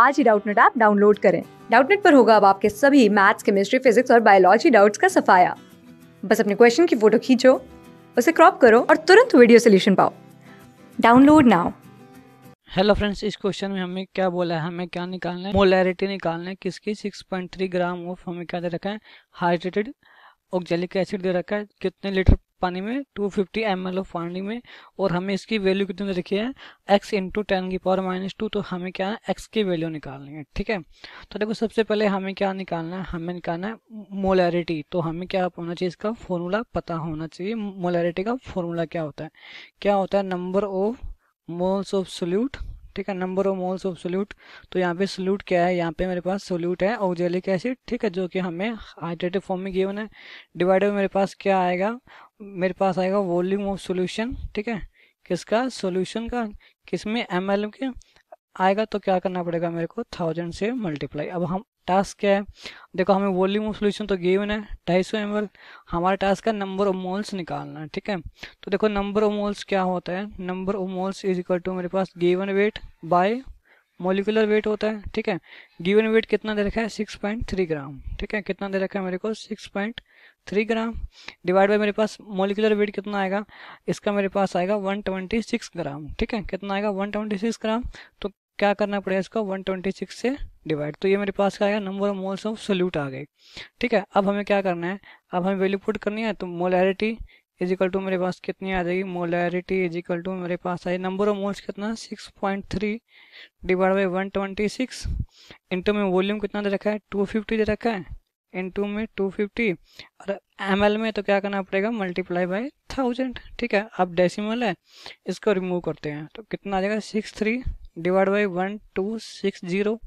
आज ही Doubtnut app download करें डाउटनेट पर होगा अब आपके सभी मैथ्स केमिस्ट्री फिजिक्स और बायोलॉजी डाउट्स का सफाया बस अपने क्वेश्चन की फोटो खींचो उसे क्रॉप करो और तुरंत वीडियो सोल्यूशन पाओ डाउनलोड नाउ हेलो फ्रेंड्स इस क्वेश्चन में हमें क्या बोला है हमें क्या निकालना है मोलैरिटी निकालना है किसकी 6.3 ग्राम ऑफ हमें क्या दे रखा है हाइड्रेटेड ऑक्जेलिक एसिड दे रखा है कितने लीटर पानी में 250 फिफ्टी ऑफ पानी में और हमें इसकी वैल्यू कितनी रखी है x इंटू टेन की पावर माइनस टू तो हमें क्या है x की वैल्यू निकालनी है ठीक है तो देखो सबसे पहले हमें क्या निकालना है हमें निकालना है मोलैरिटी तो हमें क्या होना चाहिए इसका फॉर्मूला पता होना चाहिए मोलैरिटी का फॉर्मूला क्या होता है क्या होता है number of moles of solute ठीक है number of moles of solute तो यहाँ पे सोल्यूट क्या है यहाँ पे मेरे पास सोल्यूट है ऑक्जेलिक एसिड ठीक है जो कि हमें हाइड्रेटेड फॉर्म में गिवन है डिवाइडेड मेरे पास क्या आएगा मेरे पास आएगा वॉल्यूम ऑफ सोल्यूशन ठीक है किसका सोल्यूशन का किसमें एम के आएगा तो क्या करना पड़ेगा मेरे को थाउजेंड से मल्टीप्लाई अब हम टास्क क्या है देखो हमें वॉल्यूम ऑफ सोल्यूशन तो गिवन है ढाई सौ एम एल हमारा टास्क है नंबर ऑफ मोल्स निकालना है ठीक है तो देखो नंबर ऑफ मोल्स क्या होता है number of moles is equal to मेरे पास given weight by molecular weight होता है ठीक है गिवन वेट कितना दे रखा है सिक्स पॉइंट थ्री ग्राम ठीक है कितना दे रखा है मेरे को six point three gram divide by मेरे पास मोलिकुलर वेट कितना आएगा इसका मेरे पास आएगा वन ट्वेंटी सिक्स ग्राम ठीक है कितना आएगा वन ट्वेंटी सिक्स ग्राम तो क्या करना पड़ेगा इसको 126 से डिवाइड तो ये मेरे पास क्या आएगा number of moles of solute आ गए ठीक है अब हमें क्या करना है अब हमें वैल्यू पुट करनी है तो मोलैरिटी इज इक्वल टू मेरे पास कितनी आ जाएगी मोलैरिटी इज इक्वल टू मेरे पास आई नंबर ऑफ मोल्स कितना 6.3 point three divide by one twenty six into में वॉल्यूम कितना दे रखा है 250 दे रखा है इंटू में 250 और एम में तो क्या करना पड़ेगा मल्टीप्लाई बाई थाउजेंड ठीक है अब डेसीमल है इसको रिमूव करते हैं तो कितना आ जाएगा six three divide by one two six zero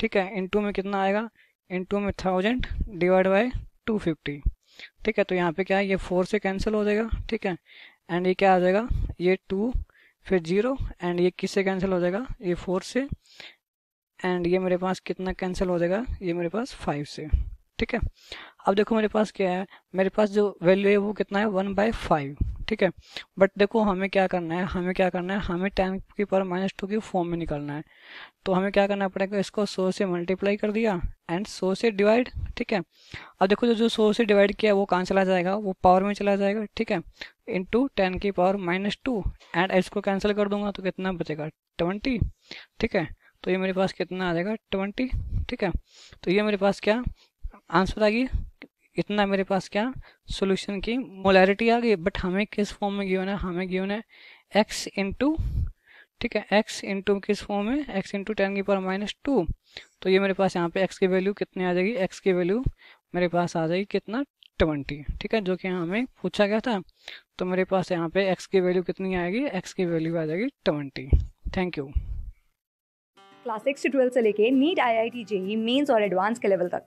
ठीक है इन में कितना आएगा इन टू में thousand divide by two fifty ठीक है तो यहाँ पे क्या है ये फोर से कैंसिल हो जाएगा ठीक है एंड ये क्या आ जाएगा ये टू फिर जीरो एंड ये किससे कैंसिल हो जाएगा ये फोर से एंड ये मेरे पास कितना कैंसिल हो जाएगा ये मेरे पास फाइव से ठीक है अब देखो मेरे पास क्या है मेरे पास जो वैल्यू है वो कितना है वन बाय फाइव ठीक है बट देखो हमें क्या करना है हमें क्या करना है हमें टेन की पावर माइनस टू की फॉर्म में निकलना है तो हमें क्या करना पड़ेगा इसको सौ से मल्टीप्लाई कर दिया एंड सौ से डिवाइड ठीक है अब देखो जो जो सौ से डिवाइड किया वो कहाँ चला जाएगा वो पावर में चला जाएगा ठीक है इंटू टेन की पावर माइनस टू एंड इसको कैंसिल कर दूंगा तो कितना बचेगा ट्वेंटी ठीक है तो ये मेरे पास कितना आ जाएगा ट्वेंटी ठीक है तो ये मेरे पास क्या आंसर आ गई इतना मेरे पास क्या सोल्यूशन की मोलैरिटी आ गई बट हमें किस फॉर्म में गिवन है हमें गिवन है एक्स इंटू ठीक है एक्स इंटू किस फॉर्म में एक्स इंटू टेन की पावर माइनस टू तो ये मेरे पास यहाँ पे एक्स की वैल्यू कितनी आ जाएगी एक्स की वैल्यू मेरे पास आ जाएगी कितना ट्वेंटी ठीक है जो कि हमें पूछा गया था तो मेरे पास यहाँ पे एक्स की वैल्यू कितनी आएगी एक्स की वैल्यू आ जाएगी twenty thank you class six से से लेके NEET I I T JEE mains और एडवांस के लेवल तक